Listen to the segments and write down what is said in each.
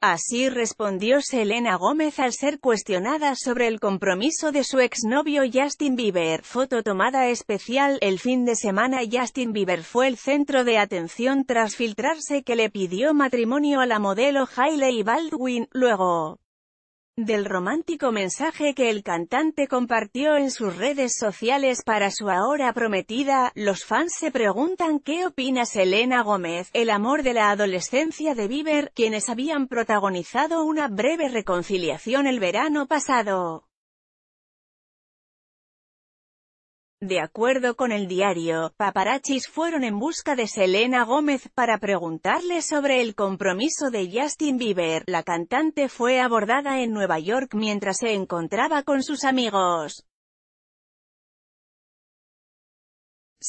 Así respondió Selena Gómez al ser cuestionada sobre el compromiso de su exnovio Justin Bieber. Foto tomada especial, el fin de semana Justin Bieber fue el centro de atención tras filtrarse que le pidió matrimonio a la modelo Hailey Baldwin, luego del romántico mensaje que el cantante compartió en sus redes sociales para su ahora prometida, los fans se preguntan qué opina Selena Gómez, el amor de la adolescencia de Bieber, quienes habían protagonizado una breve reconciliación el verano pasado. De acuerdo con el diario, paparachis fueron en busca de Selena Gómez para preguntarle sobre el compromiso de Justin Bieber. La cantante fue abordada en Nueva York mientras se encontraba con sus amigos.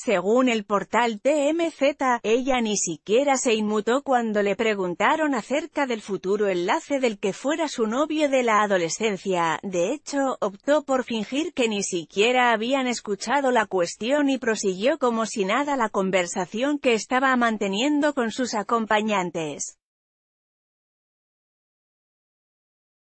Según el portal TMZ, ella ni siquiera se inmutó cuando le preguntaron acerca del futuro enlace del que fuera su novio de la adolescencia, de hecho, optó por fingir que ni siquiera habían escuchado la cuestión y prosiguió como si nada la conversación que estaba manteniendo con sus acompañantes.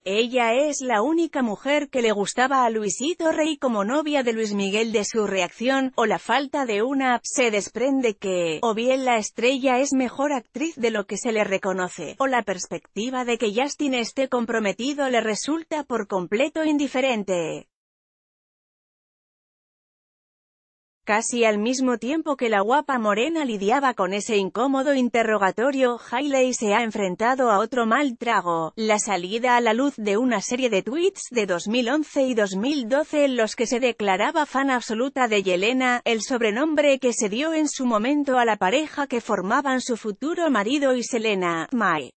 Ella es la única mujer que le gustaba a Luisito Rey como novia de Luis Miguel de su reacción, o la falta de una, se desprende que, o bien la estrella es mejor actriz de lo que se le reconoce, o la perspectiva de que Justin esté comprometido le resulta por completo indiferente. Casi al mismo tiempo que la guapa morena lidiaba con ese incómodo interrogatorio, Hailey se ha enfrentado a otro mal trago, la salida a la luz de una serie de tweets de 2011 y 2012 en los que se declaraba fan absoluta de Yelena, el sobrenombre que se dio en su momento a la pareja que formaban su futuro marido y Selena, Mike.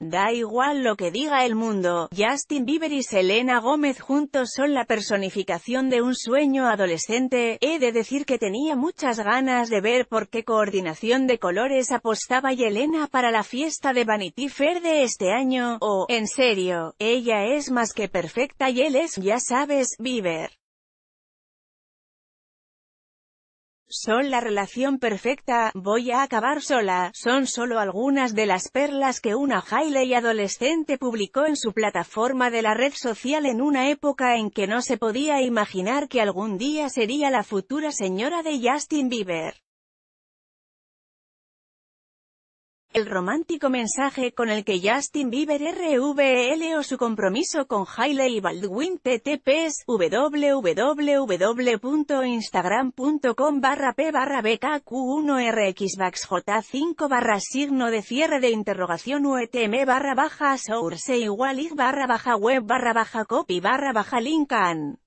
Da igual lo que diga el mundo, Justin Bieber y Selena Gómez juntos son la personificación de un sueño adolescente, he de decir que tenía muchas ganas de ver por qué coordinación de colores apostaba Yelena para la fiesta de Vanity Fair de este año, o, oh, en serio, ella es más que perfecta y él es, ya sabes, Bieber. Son la relación perfecta, voy a acabar sola, son solo algunas de las perlas que una Hailey adolescente publicó en su plataforma de la red social en una época en que no se podía imaginar que algún día sería la futura señora de Justin Bieber. El romántico mensaje con el que Justin Bieber RVL o su compromiso con Hailey Baldwin TTPs www.instagram.com barra p barra bkq 1 rxvaxj j5 barra signo de cierre de interrogación utm e barra baja source igual barra baja web barra baja copy barra baja linkan